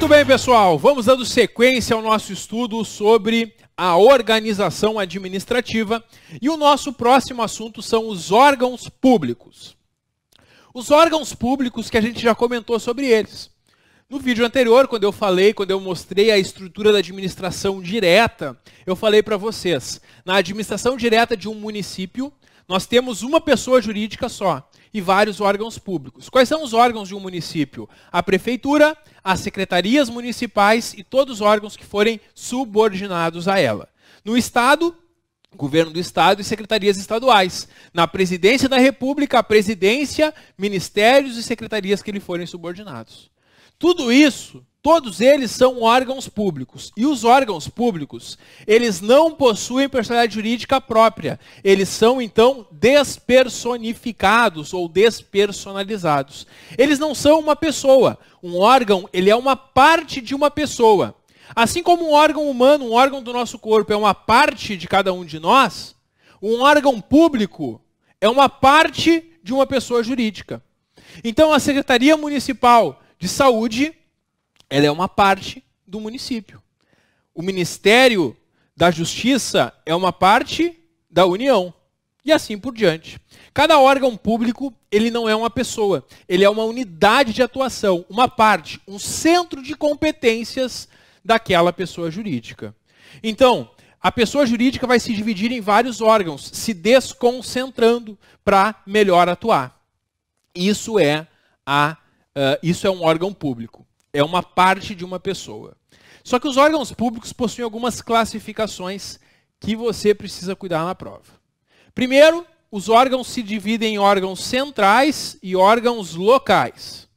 Muito bem, pessoal, vamos dando sequência ao nosso estudo sobre a organização administrativa e o nosso próximo assunto são os órgãos públicos. Os órgãos públicos que a gente já comentou sobre eles. No vídeo anterior, quando eu falei, quando eu mostrei a estrutura da administração direta, eu falei para vocês, na administração direta de um município, nós temos uma pessoa jurídica só, e vários órgãos públicos. Quais são os órgãos de um município? A prefeitura, as secretarias municipais e todos os órgãos que forem subordinados a ela. No Estado, governo do Estado e secretarias estaduais. Na presidência da República, a presidência, ministérios e secretarias que lhe forem subordinados. Tudo isso Todos eles são órgãos públicos. E os órgãos públicos, eles não possuem personalidade jurídica própria. Eles são, então, despersonificados ou despersonalizados. Eles não são uma pessoa. Um órgão, ele é uma parte de uma pessoa. Assim como um órgão humano, um órgão do nosso corpo é uma parte de cada um de nós, um órgão público é uma parte de uma pessoa jurídica. Então, a Secretaria Municipal de Saúde ela é uma parte do município. O Ministério da Justiça é uma parte da União. E assim por diante. Cada órgão público, ele não é uma pessoa, ele é uma unidade de atuação, uma parte, um centro de competências daquela pessoa jurídica. Então, a pessoa jurídica vai se dividir em vários órgãos, se desconcentrando para melhor atuar. Isso é a uh, isso é um órgão público é uma parte de uma pessoa. Só que os órgãos públicos possuem algumas classificações que você precisa cuidar na prova. Primeiro, os órgãos se dividem em órgãos centrais e órgãos locais.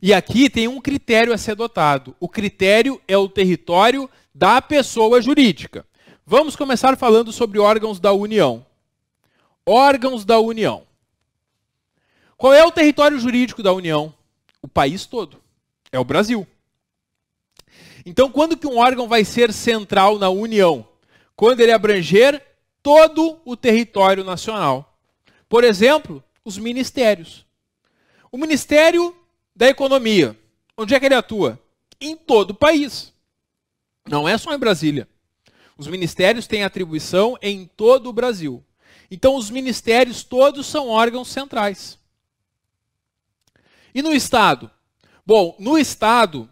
E aqui tem um critério a ser adotado. O critério é o território da pessoa jurídica. Vamos começar falando sobre órgãos da União. Órgãos da União. Qual é o território jurídico da União? O país todo. É o Brasil. Então, quando que um órgão vai ser central na União? Quando ele abranger todo o território nacional. Por exemplo, os ministérios. O Ministério da Economia, onde é que ele atua? Em todo o país. Não é só em Brasília. Os ministérios têm atribuição em todo o Brasil. Então, os ministérios todos são órgãos centrais. E no Estado? Bom, no Estado,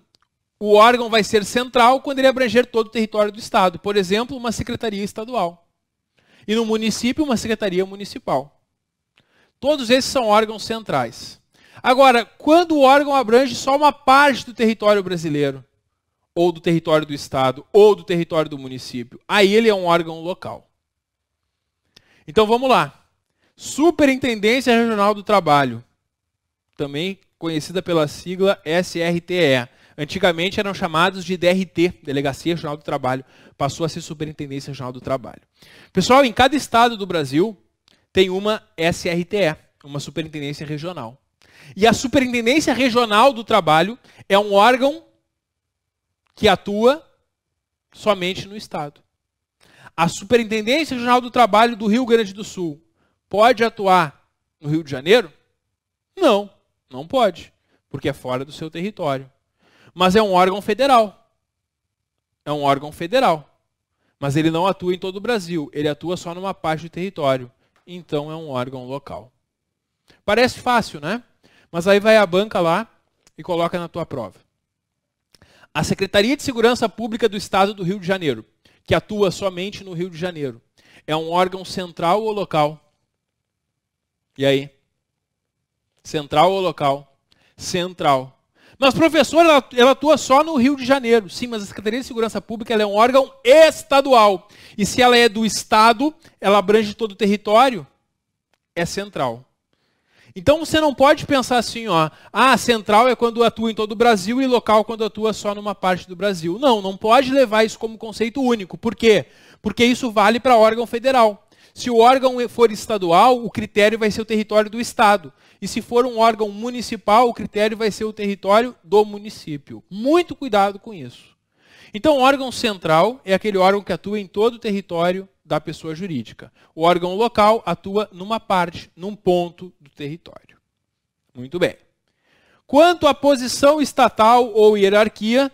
o órgão vai ser central quando ele abranger todo o território do Estado. Por exemplo, uma secretaria estadual. E no município, uma secretaria municipal. Todos esses são órgãos centrais. Agora, quando o órgão abrange só uma parte do território brasileiro, ou do território do Estado, ou do território do município, aí ele é um órgão local. Então vamos lá. Superintendência Regional do Trabalho. Também conhecida pela sigla SRTE. Antigamente eram chamados de DRT, Delegacia Regional do Trabalho, passou a ser Superintendência Regional do Trabalho. Pessoal, em cada estado do Brasil tem uma SRTE, uma Superintendência Regional. E a Superintendência Regional do Trabalho é um órgão que atua somente no Estado. A Superintendência Regional do Trabalho do Rio Grande do Sul pode atuar no Rio de Janeiro? Não. Não pode, porque é fora do seu território. Mas é um órgão federal. É um órgão federal. Mas ele não atua em todo o Brasil, ele atua só numa parte do território. Então é um órgão local. Parece fácil, né? Mas aí vai a banca lá e coloca na tua prova. A Secretaria de Segurança Pública do Estado do Rio de Janeiro, que atua somente no Rio de Janeiro, é um órgão central ou local? E aí? Central ou local? Central. Mas, professor, ela, ela, atua só no Rio de Janeiro. Sim, mas a Secretaria de Segurança Pública é um órgão estadual. E se ela é do Estado, ela abrange todo o território? É central. Então você não pode pensar assim, ó, ah, central é quando atua em todo o Brasil e local quando atua só numa parte do Brasil. Não, não pode levar isso como conceito único. Por quê? Porque isso vale para órgão federal. Se o órgão for estadual, o critério vai ser o território do Estado. E se for um órgão municipal, o critério vai ser o território do município. Muito cuidado com isso. Então, o órgão central é aquele órgão que atua em todo o território da pessoa jurídica. O órgão local atua numa parte, num ponto do território. Muito bem. Quanto à posição estatal ou hierarquia,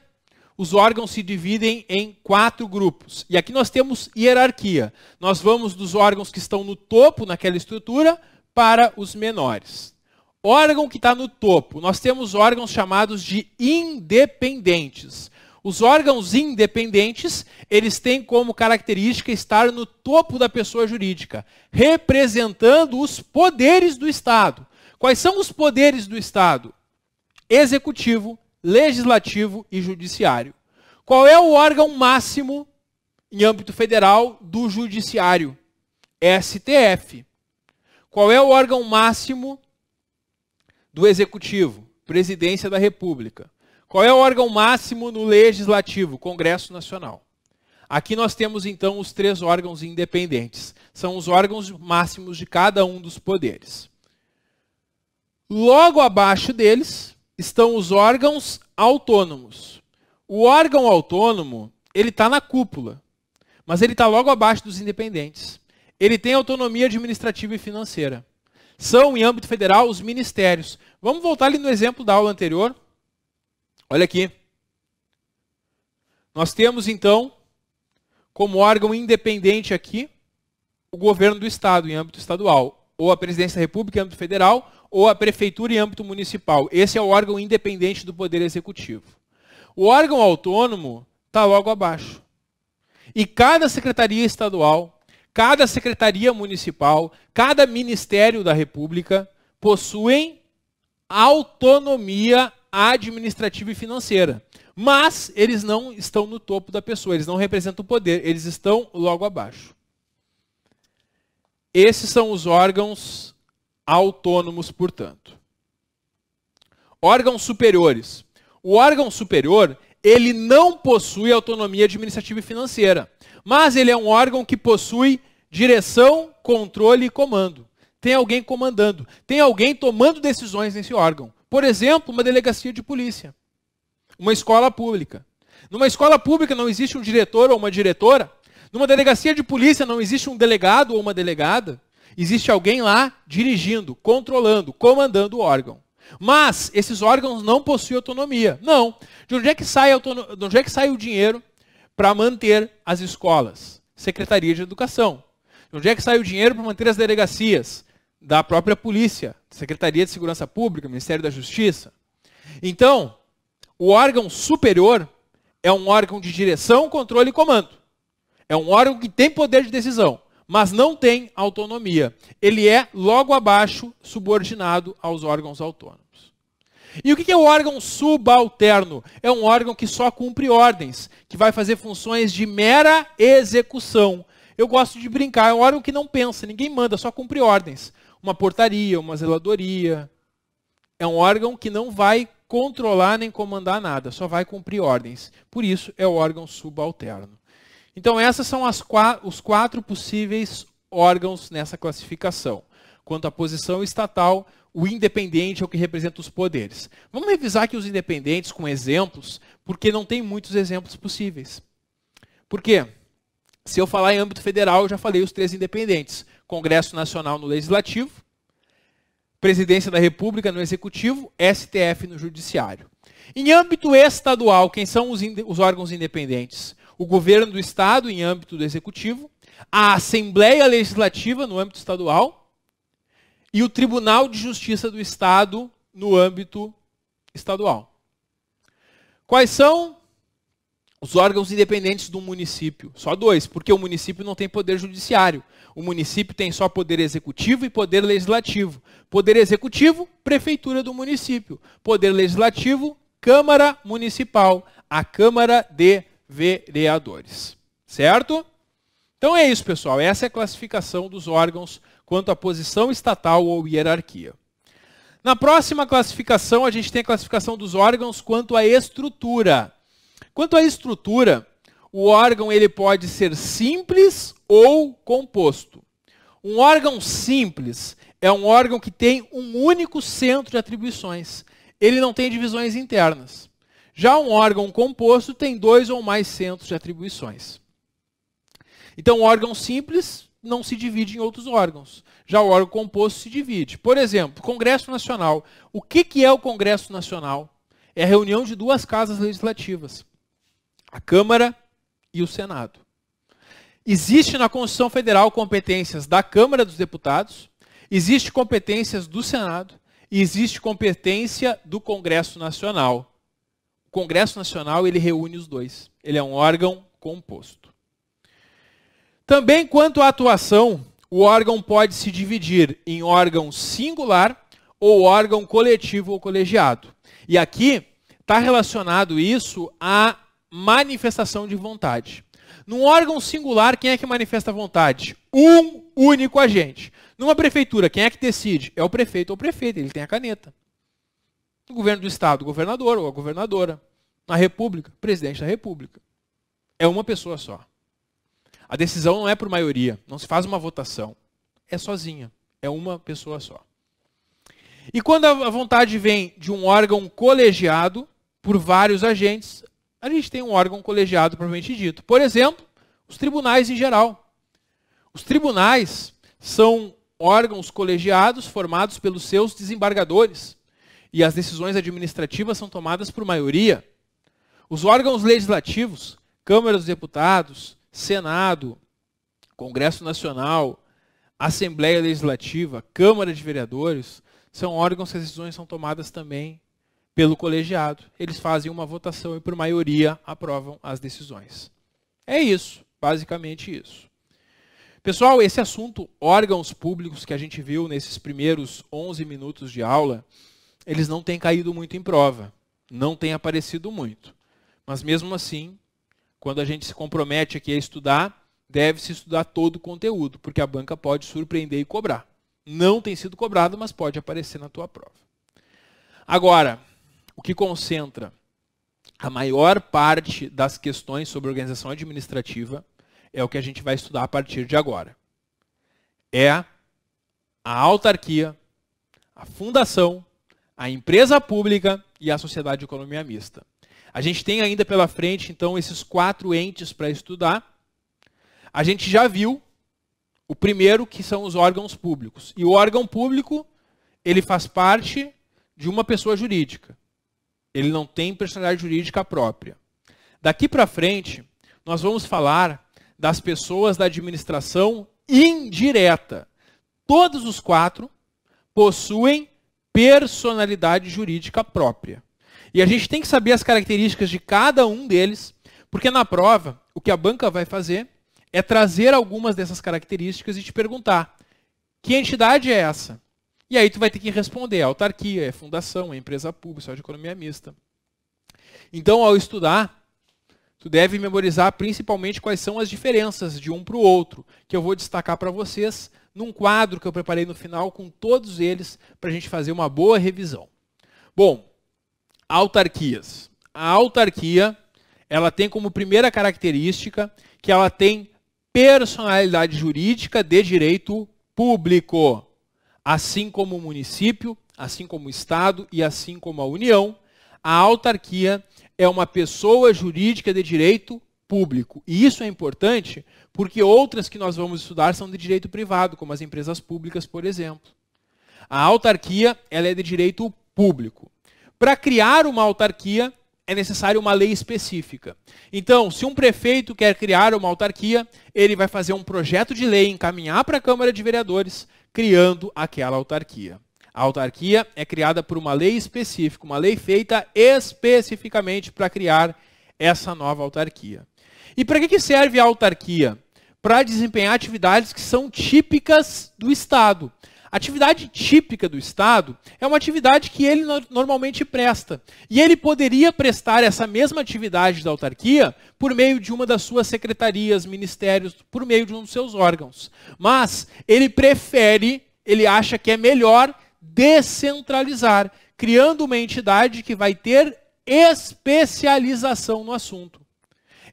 os órgãos se dividem em quatro grupos. E aqui nós temos hierarquia. Nós vamos dos órgãos que estão no topo naquela estrutura para os menores. Órgão que está no topo. Nós temos órgãos chamados de independentes. Os órgãos independentes, eles têm como característica estar no topo da pessoa jurídica, representando os poderes do Estado. Quais são os poderes do Estado? Executivo, legislativo e judiciário. Qual é o órgão máximo em âmbito federal do judiciário? STF. Qual é o órgão máximo do executivo? Presidência da República. Qual é o órgão máximo no legislativo? Congresso Nacional. Aqui nós temos então os três órgãos independentes. São os órgãos máximos de cada um dos poderes. Logo abaixo deles estão os órgãos autônomos. O órgão autônomo, ele está na cúpula, mas ele está logo abaixo dos independentes. Ele tem autonomia administrativa e financeira. São, em âmbito federal, os ministérios. Vamos voltar ali no exemplo da aula anterior. Olha aqui. Nós temos, então, como órgão independente aqui, o governo do Estado, em âmbito estadual, ou a presidência da República, em âmbito federal, ou a prefeitura, em âmbito municipal. Esse é o órgão independente do Poder Executivo. O órgão autônomo está logo abaixo. E cada secretaria estadual, Cada secretaria municipal, cada ministério da República possuem autonomia administrativa e financeira. Mas eles não estão no topo da pessoa, eles não representam o poder, eles estão logo abaixo. Esses são os órgãos autônomos, portanto. Órgãos superiores. O órgão superior, ele não possui autonomia administrativa e financeira. Mas ele é um órgão que possui direção, controle e comando. Tem alguém comandando, tem alguém tomando decisões nesse órgão. Por exemplo, uma delegacia de polícia, uma escola pública. Numa escola pública não existe um diretor ou uma diretora. Numa delegacia de polícia não existe um delegado ou uma delegada. Existe alguém lá dirigindo, controlando, comandando o órgão. Mas esses órgãos não possuem autonomia. Não. De onde é que sai, de onde é que sai o dinheiro? para manter as escolas. Secretaria de Educação. De onde é que sai o dinheiro para manter as delegacias? Da própria polícia, Secretaria de Segurança Pública, Ministério da Justiça. Então, o órgão superior é um órgão de direção, controle e comando. É um órgão que tem poder de decisão, mas não tem autonomia. Ele é, logo abaixo, subordinado aos órgãos autônomos. E o que é o órgão subalterno? É um órgão que só cumpre ordens, que vai fazer funções de mera execução. Eu gosto de brincar, é um órgão que não pensa, ninguém manda, só cumpre ordens. Uma portaria, uma zeladoria. É um órgão que não vai controlar nem comandar nada, só vai cumprir ordens. Por isso, é o órgão subalterno. Então, essas são as, os quatro possíveis órgãos nessa classificação. Quanto à posição estatal, o independente é o que representa os poderes. Vamos revisar aqui os independentes com exemplos, porque não tem muitos exemplos possíveis. Por quê? Se eu falar em âmbito federal, eu já falei os três independentes: Congresso Nacional no Legislativo, Presidência da República no Executivo, STF no Judiciário. Em âmbito estadual, quem são os, os, órgãos independentes? O governo do Estado, em âmbito do Executivo, a Assembleia Legislativa, no âmbito estadual, e o Tribunal de Justiça do Estado no âmbito estadual. Quais são os órgãos independentes do município? Só dois, porque o município não tem poder judiciário. O município tem só poder executivo e poder legislativo. Poder executivo, prefeitura do município. Poder legislativo, Câmara Municipal, a Câmara de Vereadores. Certo? Então é isso, pessoal. Essa é a classificação dos órgãos quanto à posição estatal ou hierarquia. Na próxima classificação, a gente tem a classificação dos órgãos quanto à estrutura. Quanto à estrutura, o órgão ele pode ser simples ou composto. Um órgão simples é um órgão que tem um único centro de atribuições. Ele não tem divisões internas. Já um órgão composto tem dois ou mais centros de atribuições. Então, um órgão simples não se divide em outros órgãos. Já o órgão composto se divide. Por exemplo, Congresso Nacional. O que, que é o Congresso Nacional? É a reunião de duas casas legislativas, a Câmara e o Senado. Existe na Constituição Federal competências da Câmara dos Deputados, existe competências do Senado e existe competência do Congresso Nacional. O Congresso Nacional ele reúne os dois. Ele é um órgão composto. Também quanto à atuação, o órgão pode se dividir em órgão singular ou órgão coletivo ou colegiado. E aqui está relacionado isso à manifestação de vontade. Num órgão singular, quem é que manifesta a vontade? Um único agente. Numa prefeitura, quem é que decide? É o prefeito ou prefeita, ele tem a caneta. No governo do estado, o governador ou a governadora. Na república, presidente da república. É uma pessoa só. A decisão não é por maioria, não se faz uma votação. É sozinha, é uma pessoa só. E quando a vontade vem de um órgão colegiado por vários agentes, a gente tem um órgão colegiado propriamente dito. Por exemplo, os tribunais em geral. Os tribunais são órgãos colegiados formados pelos seus desembargadores. E as decisões administrativas são tomadas por maioria. Os órgãos legislativos, Câmara dos Deputados, Senado, Congresso Nacional, Assembleia Legislativa, Câmara de Vereadores, são órgãos que as decisões são tomadas também pelo colegiado. Eles fazem uma votação e, por maioria, aprovam as decisões. É isso, basicamente isso. Pessoal, esse assunto, órgãos públicos, que a gente viu nesses primeiros 11 minutos de aula, eles não têm caído muito em prova, não têm aparecido muito. Mas mesmo assim, quando a gente se compromete aqui a estudar, deve-se estudar todo o conteúdo, porque a banca pode surpreender e cobrar. Não tem sido cobrado, mas pode aparecer na tua prova. Agora, o que concentra a maior parte das questões sobre organização administrativa é o que a gente vai estudar a partir de agora. É a autarquia, a fundação, a empresa pública e a sociedade de economia mista. A gente tem ainda pela frente, então, esses quatro entes para estudar. A gente já viu o primeiro, que são os órgãos públicos. E o órgão público, ele faz parte de uma pessoa jurídica. Ele não tem personalidade jurídica própria. Daqui para frente, nós vamos falar das pessoas da administração indireta. Todos os quatro possuem personalidade jurídica própria. E a gente tem que saber as características de cada um deles, porque na prova, o que a banca vai fazer é trazer algumas dessas características e te perguntar: que entidade é essa? E aí tu vai ter que responder: é autarquia, é fundação, é empresa pública, é de economia mista. Então, ao estudar, tu deve memorizar principalmente quais são as diferenças de um para o outro, que eu vou destacar para vocês num quadro que eu preparei no final com todos eles para a gente fazer uma boa revisão. Bom, autarquias. A autarquia, ela tem como primeira característica que ela tem personalidade jurídica de direito público, assim como o município, assim como o estado e assim como a União. A autarquia é uma pessoa jurídica de direito público. E isso é importante porque outras que nós vamos estudar são de direito privado, como as empresas públicas, por exemplo. A autarquia ela é de direito público. Para criar uma autarquia, é necessária uma lei específica. Então, se um prefeito quer criar uma autarquia, ele vai fazer um projeto de lei, encaminhar para a Câmara de Vereadores, criando aquela autarquia. A autarquia é criada por uma lei específica, uma lei feita especificamente para criar essa nova autarquia. E para que serve a autarquia? Para desempenhar atividades que são típicas do Estado. Atividade típica do Estado é uma atividade que ele normalmente presta. E ele poderia prestar essa mesma atividade da autarquia por meio de uma das suas secretarias, ministérios, por meio de um dos seus órgãos. Mas ele prefere, ele acha que é melhor descentralizar, criando uma entidade que vai ter especialização no assunto.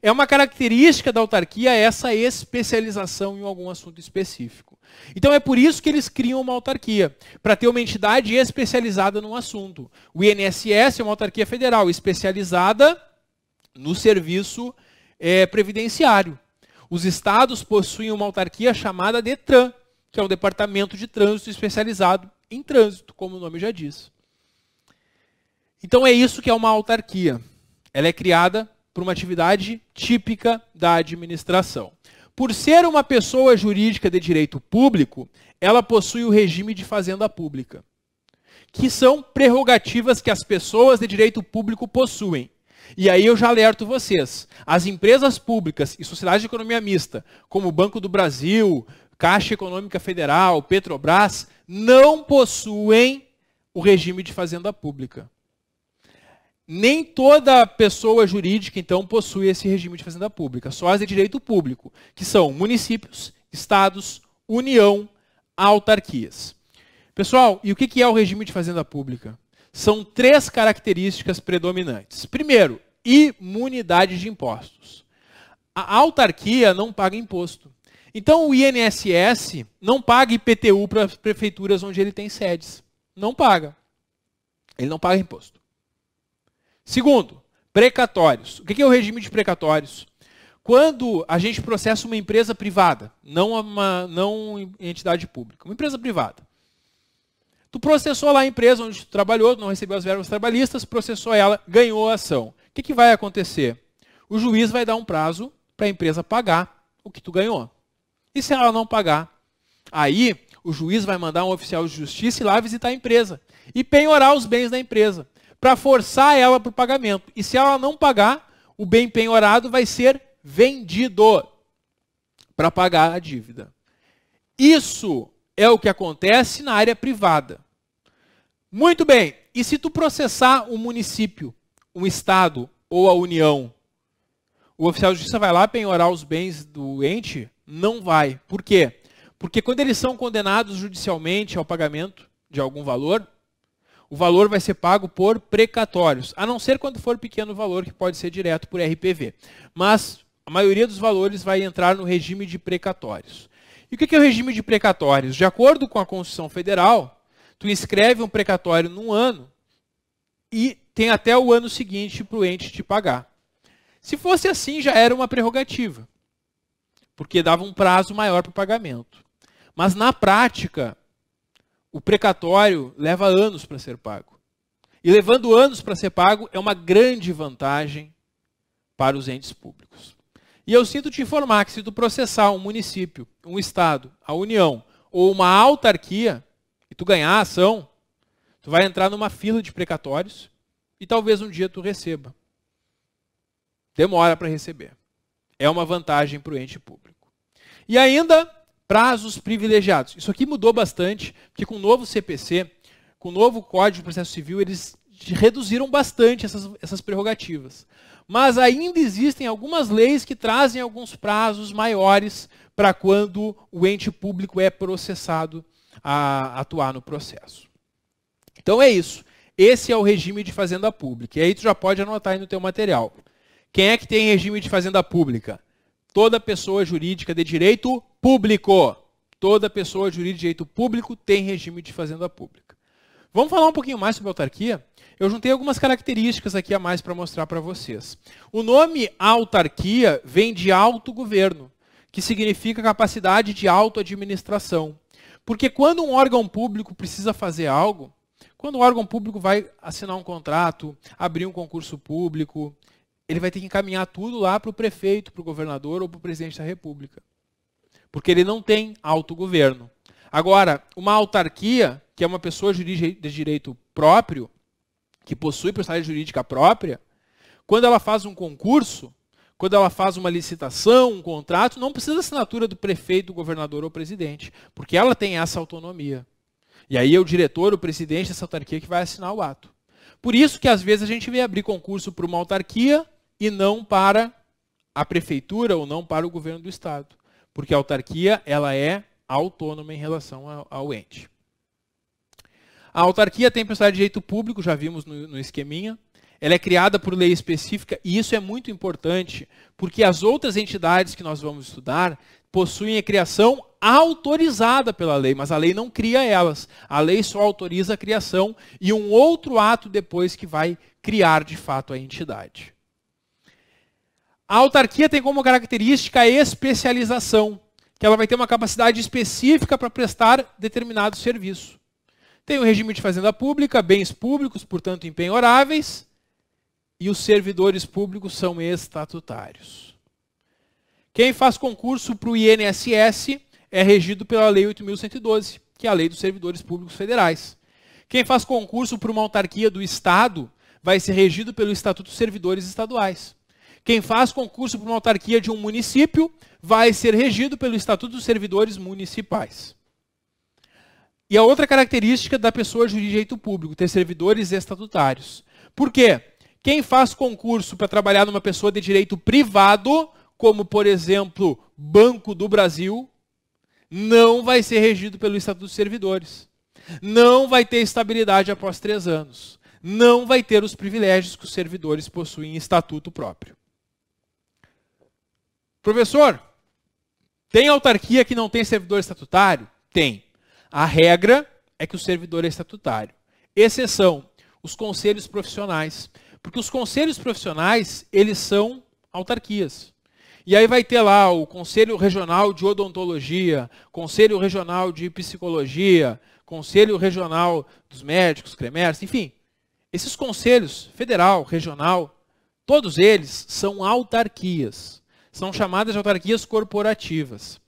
É uma característica da autarquia essa especialização em algum assunto específico. Então é por isso que eles criam uma autarquia, para ter uma entidade especializada num assunto. O INSS é uma autarquia federal especializada no serviço é, previdenciário. Os estados possuem uma autarquia chamada DETRAN, que é um departamento de trânsito especializado em trânsito, como o nome já diz. Então é isso que é uma autarquia. Ela é criada para uma atividade típica da administração. Por ser uma pessoa jurídica de direito público, ela possui o regime de fazenda pública, que são prerrogativas que as pessoas de direito público possuem. E aí eu já alerto vocês: as empresas públicas e sociedades de economia mista, como o Banco do Brasil, Caixa Econômica Federal, Petrobras, não possuem o regime de fazenda pública. Nem toda pessoa jurídica, então, possui esse regime de fazenda pública, só as de direito público, que são municípios, estados, união, autarquias. Pessoal, e o que é o regime de fazenda pública? São três características predominantes. Primeiro, imunidade de impostos. A autarquia não paga imposto. Então o INSS não paga IPTU para as prefeituras onde ele tem sedes. Não paga. Ele não paga imposto. Segundo, precatórios. O que é o regime de precatórios? Quando a gente processa uma empresa privada, não uma não entidade pública, uma empresa privada. Tu processou lá a empresa onde tu trabalhou, não recebeu as verbas trabalhistas, processou ela, ganhou a ação. O que, que vai acontecer? O juiz vai dar um prazo para a empresa pagar o que tu ganhou. E se ela não pagar? Aí o juiz vai mandar um oficial de justiça ir lá visitar a empresa e penhorar os bens da empresa para forçar ela para o pagamento. E se ela não pagar, o bem penhorado vai ser vendido para pagar a dívida. Isso é o que acontece na área privada. Muito bem, e se tu processar um município, um estado ou a União, o oficial de justiça vai lá penhorar os bens do ente? Não vai. Por quê? Porque quando eles são condenados judicialmente ao pagamento de algum valor, o valor vai ser pago por precatórios, a não ser quando for pequeno valor, que pode ser direto por RPV. Mas a maioria dos valores vai entrar no regime de precatórios. E o que é o regime de precatórios? De acordo com a Constituição Federal, tu escreve um precatório num ano e tem até o ano seguinte para o ente te pagar. Se fosse assim, já era uma prerrogativa, porque dava um prazo maior para o pagamento. Mas na prática, o precatório leva anos para ser pago. E levando anos para ser pago é uma grande vantagem para os entes públicos. E eu sinto te informar que se tu processar um município, um estado, a União ou uma autarquia e tu ganhar a ação, tu vai entrar numa fila de precatórios e talvez um dia tu receba. Demora para receber. É uma vantagem para o ente público. E ainda Prazos privilegiados. Isso aqui mudou bastante, porque com o novo CPC, com o novo Código de Processo Civil, eles reduziram bastante essas, essas prerrogativas. Mas ainda existem algumas leis que trazem alguns prazos maiores para quando o ente público é processado a atuar no processo. Então é isso. Esse é o regime de fazenda pública. E aí tu já pode anotar aí no teu material. Quem é que tem regime de fazenda pública? toda pessoa jurídica de direito público, toda pessoa jurídica de direito público tem regime de fazenda pública. Vamos falar um pouquinho mais sobre autarquia? Eu juntei algumas características aqui a mais para mostrar para vocês. O nome autarquia vem de autogoverno, que significa capacidade de autoadministração. Porque quando um órgão público precisa fazer algo, quando o órgão público vai assinar um contrato, abrir um concurso público, ele vai ter que encaminhar tudo lá para o prefeito, para o governador ou para o presidente da república. Porque ele não tem autogoverno. Agora, uma autarquia, que é uma pessoa de direito próprio, que possui personalidade jurídica própria, quando ela faz um concurso, quando ela faz uma licitação, um contrato, não precisa da assinatura do prefeito, do governador ou presidente, porque ela tem essa autonomia. E aí é o diretor, o presidente dessa autarquia que vai assinar o ato. Por isso que às vezes a gente vem abrir concurso para uma autarquia e não para a prefeitura ou não para o governo do estado, porque a autarquia ela é autônoma em relação ao, ente. A autarquia tem personalidade de direito público, já vimos no, no esqueminha. Ela é criada por lei específica e isso é muito importante, porque as outras entidades que nós vamos estudar possuem a criação autorizada pela lei, mas a lei não cria elas. A lei só autoriza a criação e um outro ato depois que vai criar de fato a entidade. A autarquia tem como característica a especialização, que ela vai ter uma capacidade específica para prestar determinado serviço. Tem o regime de fazenda pública, bens públicos, portanto empenhoráveis, e os servidores públicos são estatutários. Quem faz concurso para o INSS é regido pela Lei 8.112, que é a Lei dos Servidores Públicos Federais. Quem faz concurso para uma autarquia do Estado vai ser regido pelo Estatuto dos Servidores Estaduais. Quem faz concurso para uma autarquia de um município vai ser regido pelo Estatuto dos Servidores Municipais. E a outra característica da pessoa de direito público, ter servidores estatutários. Por quê? Quem faz concurso para trabalhar numa pessoa de direito privado, como por exemplo Banco do Brasil, não vai ser regido pelo Estatuto dos Servidores. Não vai ter estabilidade após três anos. Não vai ter os privilégios que os servidores possuem em estatuto próprio. Professor, tem autarquia que não tem servidor estatutário? Tem. A regra é que o servidor é estatutário. Exceção, os conselhos profissionais. Porque os conselhos profissionais, eles são autarquias. E aí vai ter lá o Conselho Regional de Odontologia, Conselho Regional de Psicologia, Conselho Regional dos Médicos, Cremers, enfim. Esses conselhos, federal, regional, todos eles são autarquias são chamadas de autarquias corporativas.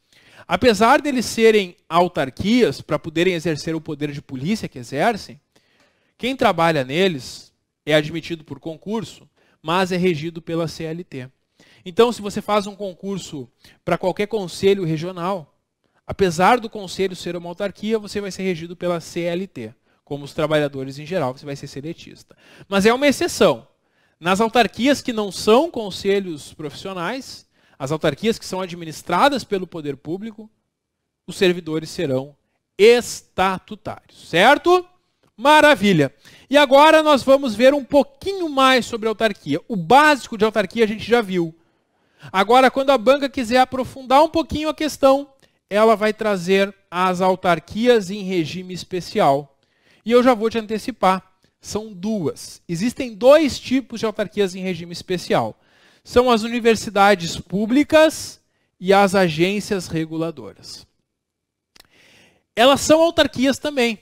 Apesar deles serem autarquias, para poderem exercer o poder de polícia que exercem, quem trabalha neles é admitido por concurso, mas é regido pela CLT. Então, se você faz um concurso para qualquer conselho regional, apesar do conselho ser uma autarquia, você vai ser regido pela CLT. Como os trabalhadores em geral, você vai ser seletista. Mas é uma exceção. Nas autarquias que não são conselhos profissionais, as autarquias que são administradas pelo poder público, os servidores serão estatutários, certo? Maravilha! E agora nós vamos ver um pouquinho mais sobre autarquia. O básico de autarquia a gente já viu. Agora, quando a banca quiser aprofundar um pouquinho a questão, ela vai trazer as autarquias em regime especial. E eu já vou te antecipar, são duas. Existem dois tipos de autarquias em regime especial são as universidades públicas e as agências reguladoras. Elas são autarquias também.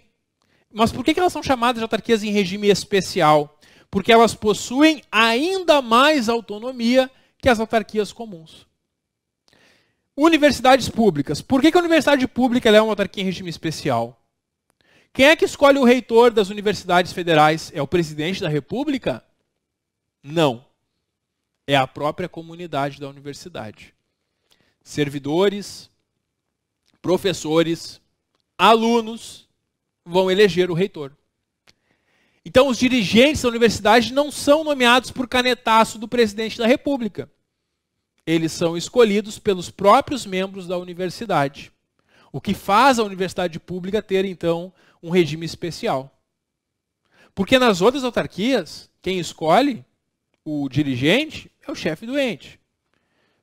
Mas por que elas são chamadas de autarquias em regime especial? Porque elas possuem ainda mais autonomia que as autarquias comuns. Universidades públicas. Por que a universidade pública é uma autarquia em regime especial? Quem é que escolhe o reitor das universidades federais? É o presidente da República? Não é a própria comunidade da universidade. Servidores, professores, alunos vão eleger o reitor. Então, os dirigentes da universidade não são nomeados por canetaço do presidente da República. Eles são escolhidos pelos próprios membros da universidade. O que faz a universidade pública ter, então, um regime especial. Porque nas outras autarquias, quem escolhe o dirigente é o chefe do ente.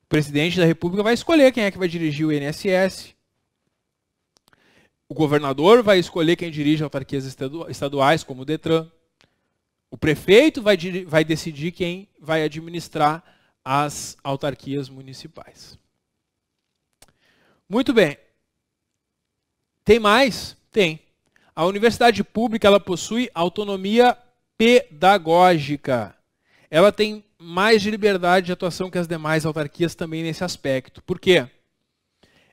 O presidente da República vai escolher quem é que vai dirigir o INSS. O governador vai escolher quem dirige autarquias estaduais, como o Detran. O prefeito vai, vai decidir quem vai administrar as autarquias municipais. Muito bem. Tem mais? Tem. A universidade pública ela possui autonomia pedagógica. Ela tem mais de liberdade de atuação que as demais autarquias também nesse aspecto. Por quê?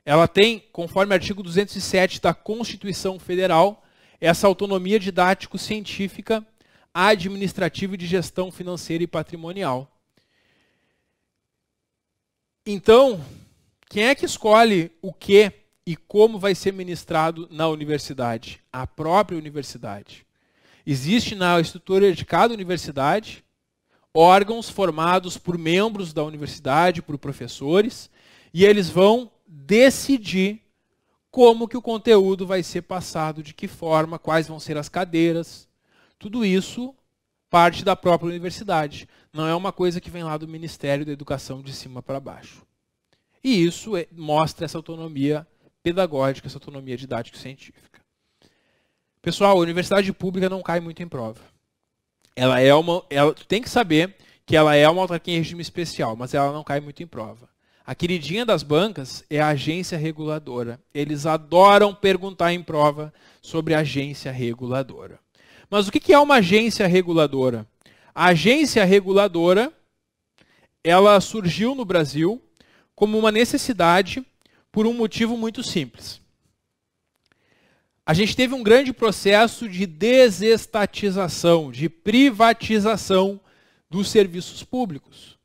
Ela tem, conforme o artigo 207 da Constituição Federal, essa autonomia didático-científica, administrativa e de gestão financeira e patrimonial. Então, quem é que escolhe o que e como vai ser ministrado na universidade? A própria universidade. Existe na estrutura de cada universidade órgãos formados por membros da universidade, por professores, e eles vão decidir como que o conteúdo vai ser passado, de que forma, quais vão ser as cadeiras. Tudo isso parte da própria universidade. Não é uma coisa que vem lá do Ministério da Educação de cima para baixo. E isso é, mostra essa autonomia pedagógica, essa autonomia didático-científica. Pessoal, a universidade pública não cai muito em prova. Ela é uma. Ela, tem que saber que ela é uma autarquia em regime especial, mas ela não cai muito em prova. A queridinha das bancas é a agência reguladora. Eles adoram perguntar em prova sobre agência reguladora. Mas o que é uma agência reguladora? A agência reguladora ela surgiu no Brasil como uma necessidade por um motivo muito simples. A gente teve um grande processo de desestatização, de privatização dos serviços públicos.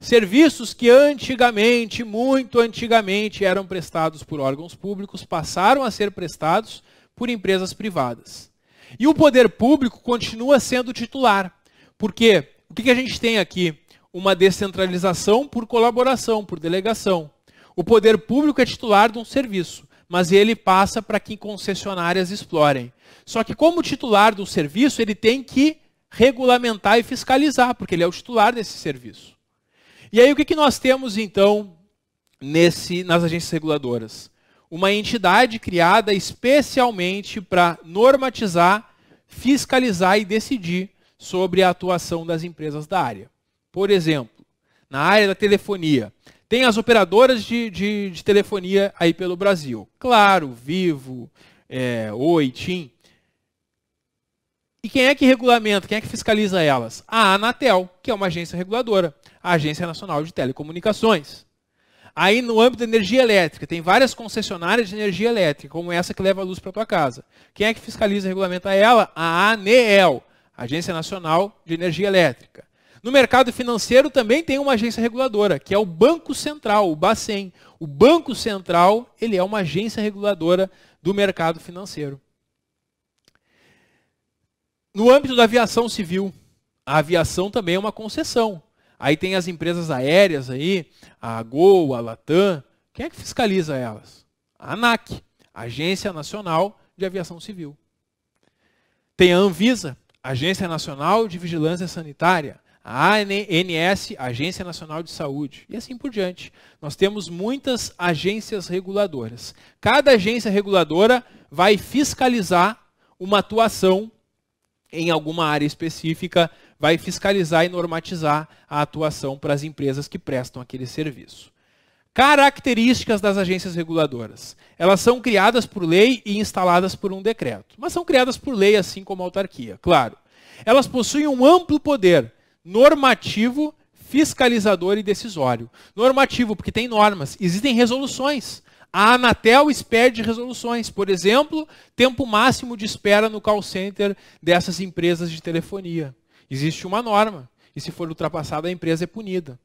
Serviços que antigamente, muito antigamente, eram prestados por órgãos públicos, passaram a ser prestados por empresas privadas. E o poder público continua sendo titular. Porque o que a gente tem aqui? Uma descentralização por colaboração, por delegação. O poder público é titular de um serviço mas ele passa para que concessionárias explorem. Só que como titular do serviço, ele tem que regulamentar e fiscalizar, porque ele é o titular desse serviço. E aí o que, que nós temos então nesse, nas agências reguladoras? Uma entidade criada especialmente para normatizar, fiscalizar e decidir sobre a atuação das empresas da área. Por exemplo, na área da telefonia, tem as operadoras de, de, de telefonia aí pelo Brasil. Claro, Vivo, é, Oi, TIM. E quem é que regulamenta, quem é que fiscaliza elas? A Anatel, que é uma agência reguladora, a Agência Nacional de Telecomunicações. Aí no âmbito da energia elétrica, tem várias concessionárias de energia elétrica, como essa que leva a luz para tua casa. Quem é que fiscaliza e regulamenta ela? A ANEEL, Agência Nacional de Energia Elétrica. No mercado financeiro também tem uma agência reguladora, que é o Banco Central, o Bacen. O Banco Central, ele é uma agência reguladora do mercado financeiro. No âmbito da aviação civil, a aviação também é uma concessão. Aí tem as empresas aéreas aí, a Gol, a Latam. Quem é que fiscaliza elas? A ANAC, Agência Nacional de Aviação Civil. Tem a Anvisa, Agência Nacional de Vigilância Sanitária a ANS, Agência Nacional de Saúde, e assim por diante. Nós temos muitas agências reguladoras. Cada agência reguladora vai fiscalizar uma atuação em alguma área específica, vai fiscalizar e normatizar a atuação para as empresas que prestam aquele serviço. Características das agências reguladoras. Elas são criadas por lei e instaladas por um decreto, mas são criadas por lei assim como a autarquia, claro. Elas possuem um amplo poder normativo, fiscalizador e decisório. Normativo, porque tem normas, existem resoluções. A Anatel expede resoluções, por exemplo, tempo máximo de espera no call center dessas empresas de telefonia. Existe uma norma, e se for ultrapassada, a empresa é punida.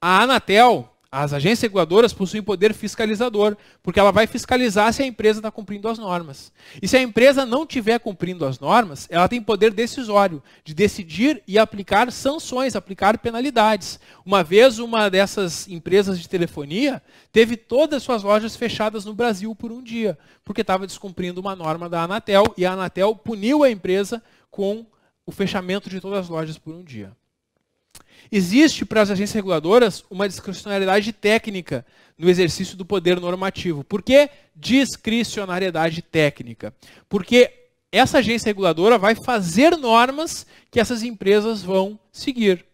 A Anatel as agências reguladoras possuem poder fiscalizador, porque ela vai fiscalizar se a empresa está cumprindo as normas. E se a empresa não estiver cumprindo as normas, ela tem poder decisório de decidir e aplicar sanções, aplicar penalidades. Uma vez, uma dessas empresas de telefonia teve todas as suas lojas fechadas no Brasil por um dia, porque estava descumprindo uma norma da Anatel, e a Anatel puniu a empresa com o fechamento de todas as lojas por um dia. Existe para as agências reguladoras uma discricionariedade técnica no exercício do poder normativo. Por que discricionariedade técnica? Porque essa agência reguladora vai fazer normas que essas empresas vão seguir.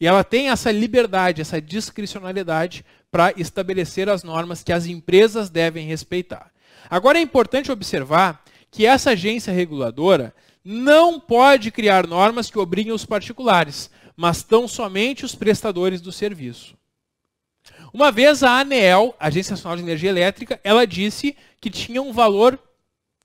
E ela tem essa liberdade, essa discricionariedade para estabelecer as normas que as empresas devem respeitar. Agora é importante observar que essa agência reguladora não pode criar normas que obriguem os particulares mas tão somente os prestadores do serviço. Uma vez a ANEEL, Agência Nacional de Energia Elétrica, ela disse que tinha um valor,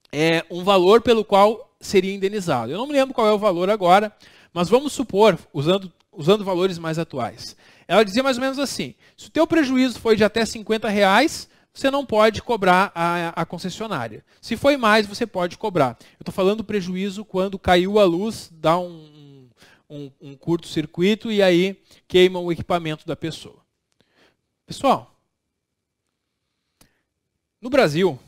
é, um valor pelo qual seria indenizado. Eu não me lembro qual é o valor agora, mas vamos supor, usando, usando valores mais atuais. Ela dizia mais ou menos assim, se o teu prejuízo foi de até 50 reais, você não pode cobrar a, a concessionária. Se foi mais, você pode cobrar. Eu estou falando prejuízo quando caiu a luz, dá um, um, um curto-circuito e aí queima o equipamento da pessoa. Pessoal, no Brasil,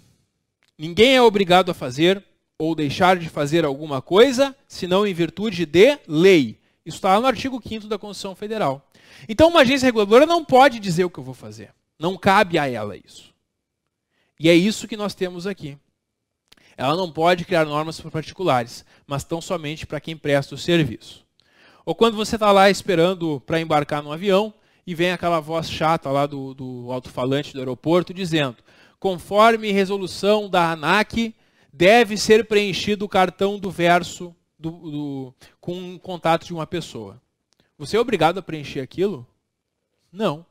ninguém é obrigado a fazer ou deixar de fazer alguma coisa, senão em virtude de lei. Isso está no artigo 5 da Constituição Federal. Então, uma agência reguladora não pode dizer o que eu vou fazer. Não cabe a ela isso. E é isso que nós temos aqui. Ela não pode criar normas para particulares, mas tão somente para quem presta o serviço. Ou quando você está lá esperando para embarcar no avião e vem aquela voz chata lá do, do alto-falante do aeroporto dizendo: conforme resolução da ANAC, deve ser preenchido o cartão do verso do, do, com o contato de uma pessoa. Você é obrigado a preencher aquilo? Não.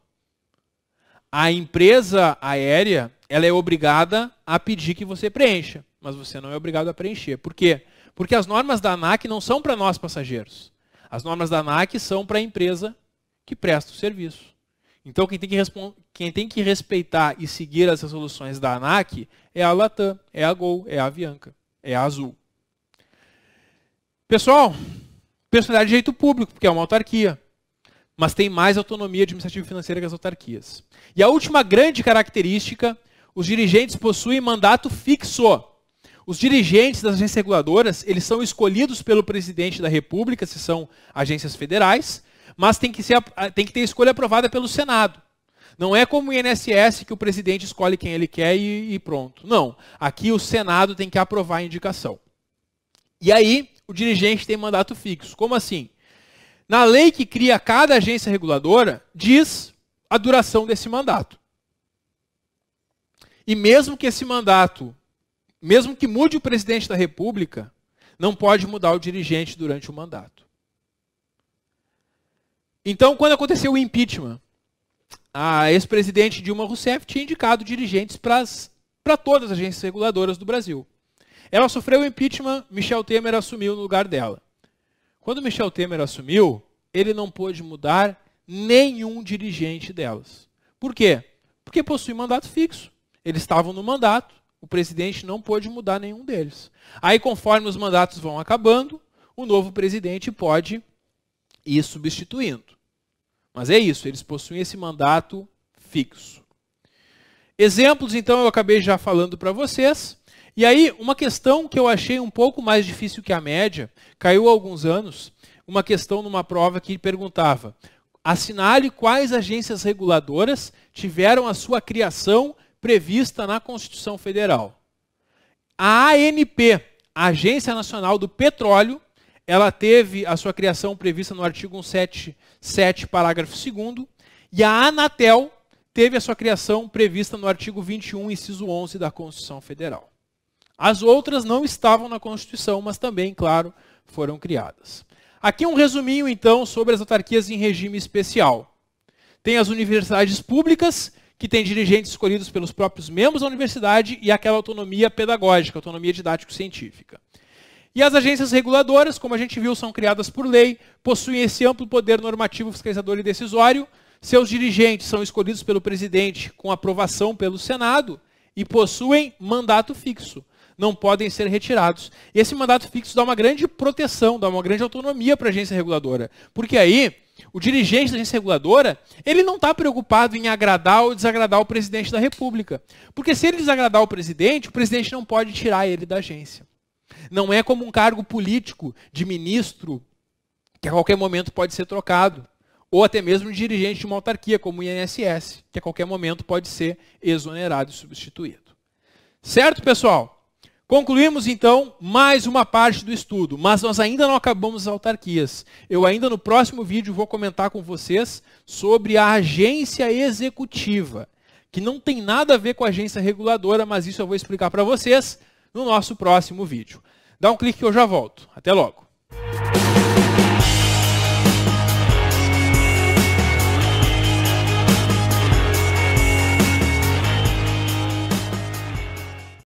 A empresa aérea ela é obrigada a pedir que você preencha, mas você não é obrigado a preencher. Por quê? Porque as normas da ANAC não são para nós passageiros. As normas da ANAC são para a empresa que presta o serviço. Então, quem tem, que quem tem que respeitar e seguir as resoluções da ANAC é a Latam, é a Gol, é a Avianca, é a Azul. Pessoal, personalidade de direito público, porque é uma autarquia, mas tem mais autonomia administrativa e financeira que as autarquias. E a última grande característica, os dirigentes possuem mandato fixo. Os dirigentes das agências reguladoras, eles são escolhidos pelo presidente da República, se são agências federais, mas tem que, ser, ah, tem que ter escolha aprovada pelo Senado. Não é como o INSS que o presidente escolhe quem ele quer e, e pronto. Não. Aqui o Senado tem que aprovar a indicação. E aí, o dirigente tem mandato fixo. Como assim? Na lei que cria cada agência reguladora, diz a duração desse mandato. E mesmo que esse mandato mesmo que mude o presidente da República, não pode mudar o dirigente durante o mandato. Então, quando aconteceu o impeachment, a ex-presidente Dilma Rousseff tinha indicado dirigentes para todas as agências reguladoras do Brasil. Ela sofreu o impeachment, Michel Temer assumiu no lugar dela. Quando Michel Temer assumiu, ele não pôde mudar nenhum dirigente delas. Por quê? Porque possui mandato fixo. Eles estavam no mandato, o presidente não pode mudar nenhum deles. Aí, conforme os mandatos vão acabando, o novo presidente pode ir substituindo. Mas é isso, eles possuem esse mandato fixo. Exemplos, então, eu acabei já falando para vocês. E aí, uma questão que eu achei um pouco mais difícil que a média, caiu há alguns anos, uma questão numa prova que perguntava: assinale quais agências reguladoras tiveram a sua criação prevista na Constituição Federal. A ANP, a Agência Nacional do Petróleo, ela teve a sua criação prevista no artigo 177, parágrafo 2 e a Anatel teve a sua criação prevista no artigo 21, inciso 11 da Constituição Federal. As outras não estavam na Constituição, mas também, claro, foram criadas. Aqui um resuminho, então, sobre as autarquias em regime especial. Tem as universidades públicas, que tem dirigentes escolhidos pelos próprios membros da universidade e aquela autonomia pedagógica, autonomia didático-científica. E as agências reguladoras, como a gente viu, são criadas por lei, possuem esse amplo poder normativo, fiscalizador e decisório. Seus dirigentes são escolhidos pelo presidente com aprovação pelo Senado e possuem mandato fixo. Não podem ser retirados. Esse mandato fixo dá uma grande proteção, dá uma grande autonomia para a agência reguladora. Porque aí o dirigente da agência reguladora, ele não está preocupado em agradar ou desagradar o presidente da República. Porque se ele desagradar o presidente, o presidente não pode tirar ele da agência. Não é como um cargo político de ministro, que a qualquer momento pode ser trocado. Ou até mesmo dirigente de uma autarquia, como o INSS, que a qualquer momento pode ser exonerado e substituído. Certo, pessoal? Concluímos então mais uma parte do estudo, mas nós ainda não acabamos as autarquias. Eu ainda no próximo vídeo vou comentar com vocês sobre a agência executiva, que não tem nada a ver com a agência reguladora, mas isso eu vou explicar para vocês no nosso próximo vídeo. Dá um clique que eu já volto. Até logo.